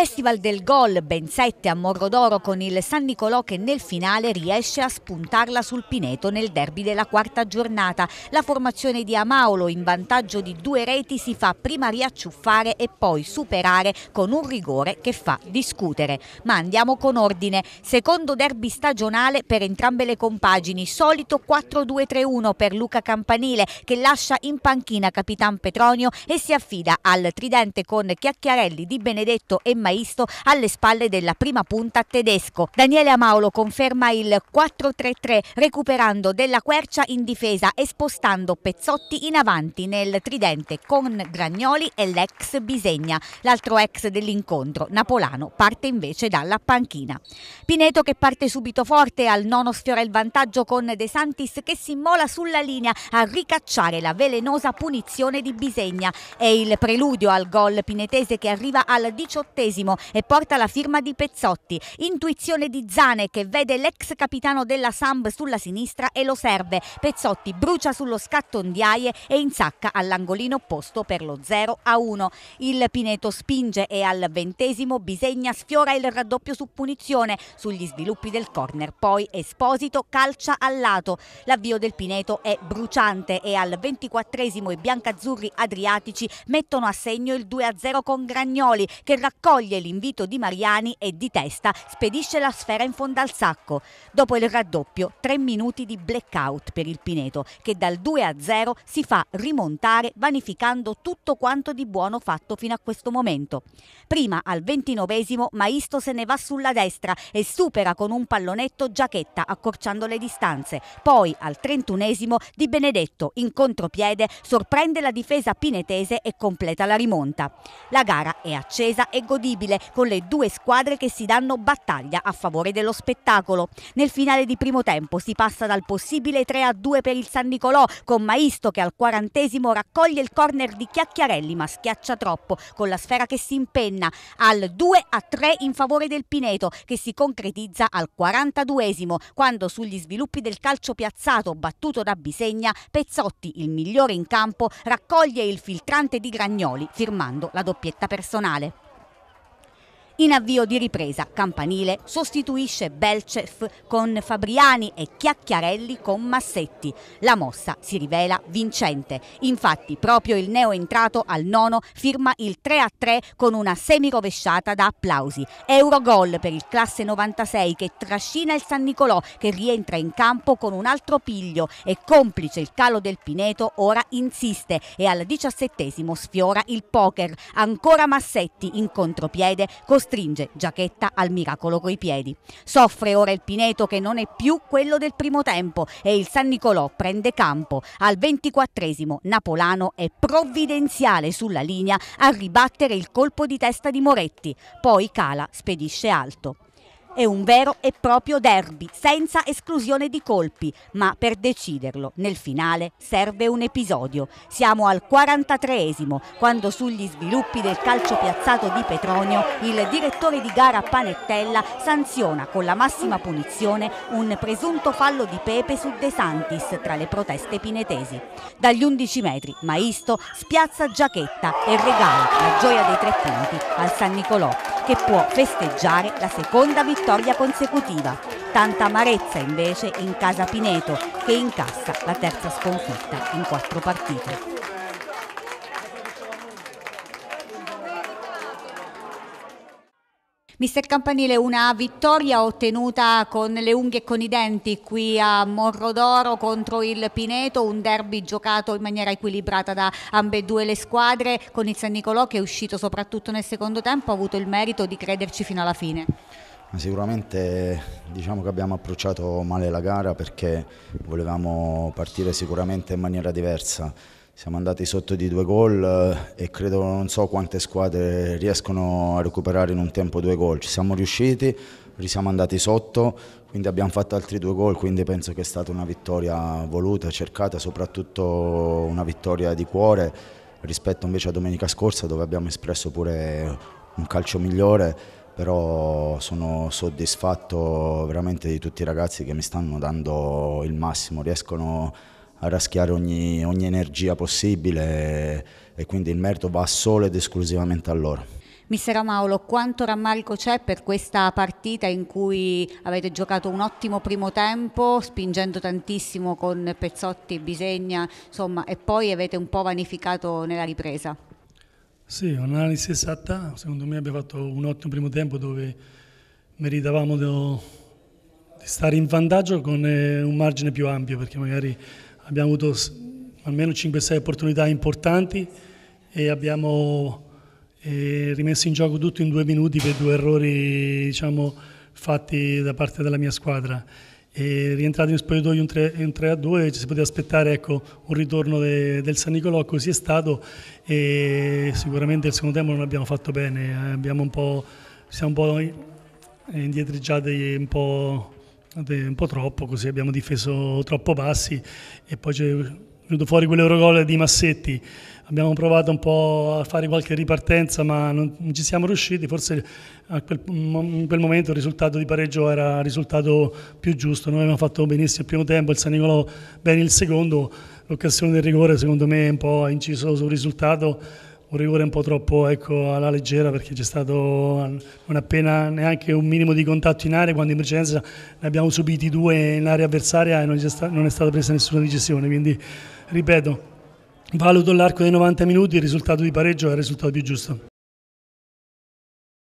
Festival del gol, ben sette a Morrodoro con il San Nicolò che nel finale riesce a spuntarla sul Pineto nel derby della quarta giornata. La formazione di Amaolo in vantaggio di due reti si fa prima riacciuffare e poi superare con un rigore che fa discutere. Ma andiamo con ordine. Secondo derby stagionale per entrambe le compagini, solito 4-2-3-1 per Luca Campanile che lascia in panchina Capitan Petronio e si affida al tridente con Chiacchiarelli di Benedetto e Maria Maisto alle spalle della prima punta tedesco. Daniele Amaulo conferma il 4-3-3 recuperando della quercia in difesa e spostando Pezzotti in avanti nel tridente con Gragnoli e l'ex Bisegna. L'altro ex dell'incontro, Napolano, parte invece dalla panchina. Pineto che parte subito forte al nono sfiora il vantaggio con De Santis che si immola sulla linea a ricacciare la velenosa punizione di Bisegna. È il preludio al gol pinetese che arriva al diciottesimo e porta la firma di Pezzotti. Intuizione di Zane che vede l'ex capitano della Samb sulla sinistra e lo serve. Pezzotti brucia sullo scatto Ondiaie e insacca all'angolino opposto per lo 0 a 1. Il Pineto spinge e al ventesimo Bisegna sfiora il raddoppio su punizione sugli sviluppi del corner. Poi Esposito calcia al lato. L'avvio del Pineto è bruciante e al ventiquattresimo i biancazzurri adriatici mettono a segno il 2 a 0 con Gragnoli che raccoglie accoglie l'invito di Mariani e di testa spedisce la sfera in fondo al sacco. Dopo il raddoppio, tre minuti di blackout per il Pineto, che dal 2 a 0 si fa rimontare vanificando tutto quanto di buono fatto fino a questo momento. Prima, al ventinovesimo, Maisto se ne va sulla destra e supera con un pallonetto Giacchetta accorciando le distanze. Poi, al trentunesimo, Di Benedetto, in contropiede, sorprende la difesa pinetese e completa la rimonta. La gara è accesa e godita incredibile con le due squadre che si danno battaglia a favore dello spettacolo. Nel finale di primo tempo si passa dal possibile 3 a 2 per il San Nicolò con Maisto che al quarantesimo raccoglie il corner di Chiacchiarelli ma schiaccia troppo con la sfera che si impenna al 2 a 3 in favore del Pineto che si concretizza al 42esimo quando sugli sviluppi del calcio piazzato battuto da Bisegna Pezzotti, il migliore in campo, raccoglie il filtrante di Gragnoli firmando la doppietta personale in avvio di ripresa. Campanile sostituisce Belcef con Fabriani e Chiacchiarelli con Massetti. La mossa si rivela vincente. Infatti proprio il neo entrato al nono firma il 3-3 con una semirovesciata da applausi. Eurogol per il classe 96 che trascina il San Nicolò che rientra in campo con un altro piglio e complice il calo del Pineto ora insiste e al diciassettesimo sfiora il poker. Ancora Massetti in contropiede costruito costringe Giacchetta al miracolo coi piedi. Soffre ora il Pineto che non è più quello del primo tempo e il San Nicolò prende campo. Al 24 Napolano è provvidenziale sulla linea a ribattere il colpo di testa di Moretti, poi Cala spedisce alto. È un vero e proprio derby, senza esclusione di colpi, ma per deciderlo nel finale serve un episodio. Siamo al 43esimo, quando sugli sviluppi del calcio piazzato di Petronio, il direttore di gara Panettella sanziona con la massima punizione un presunto fallo di Pepe su De Santis tra le proteste pinetesi. Dagli 11 metri Maisto spiazza Giachetta e regala la gioia dei tre punti al San Nicolò che può festeggiare la seconda vittoria consecutiva. Tanta amarezza invece in casa Pineto che incassa la terza sconfitta in quattro partite. Mister Campanile, una vittoria ottenuta con le unghie e con i denti qui a Morrodoro contro il Pineto, un derby giocato in maniera equilibrata da ambedue le squadre, con il San Nicolò che è uscito soprattutto nel secondo tempo, ha avuto il merito di crederci fino alla fine. Sicuramente diciamo che abbiamo approcciato male la gara perché volevamo partire sicuramente in maniera diversa siamo andati sotto di due gol eh, e credo non so quante squadre riescono a recuperare in un tempo due gol. Ci siamo riusciti, siamo andati sotto, quindi abbiamo fatto altri due gol, quindi penso che è stata una vittoria voluta, cercata, soprattutto una vittoria di cuore rispetto invece a domenica scorsa dove abbiamo espresso pure un calcio migliore, però sono soddisfatto veramente di tutti i ragazzi che mi stanno dando il massimo, riescono a a raschiare ogni, ogni energia possibile e, e quindi il merito va solo ed esclusivamente a loro. Mister Mauro, quanto rammarico c'è per questa partita in cui avete giocato un ottimo primo tempo, spingendo tantissimo con Pezzotti e Bisegna, insomma, e poi avete un po' vanificato nella ripresa? Sì, un'analisi esatta. Secondo me abbiamo fatto un ottimo primo tempo dove meritavamo di stare in vantaggio con eh, un margine più ampio, perché magari abbiamo avuto almeno 5-6 opportunità importanti e abbiamo eh, rimesso in gioco tutto in due minuti per due errori diciamo, fatti da parte della mia squadra. E rientrato in spogliatoio un 3-2 ci si poteva aspettare ecco, un ritorno de, del San Nicolò, così è stato e sicuramente il secondo tempo non abbiamo fatto bene, eh, abbiamo un po', siamo un po' indietreggiati un po' un po' troppo, così abbiamo difeso troppo bassi e poi c'è venuto fuori quell'Eurogol di Massetti. Abbiamo provato un po' a fare qualche ripartenza, ma non ci siamo riusciti. Forse quel, in quel momento il risultato di pareggio era il risultato più giusto. Noi abbiamo fatto benissimo il primo tempo, il San Nicolò bene il secondo. L'occasione del rigore, secondo me, un po' ha inciso sul risultato un rigore un po' troppo ecco, alla leggera perché c'è stato eh, non appena neanche un minimo di contatto in area quando in precedenza ne abbiamo subiti due in area avversaria e non, non è stata presa nessuna decisione. Quindi ripeto, valuto l'arco dei 90 minuti, il risultato di pareggio è il risultato più giusto.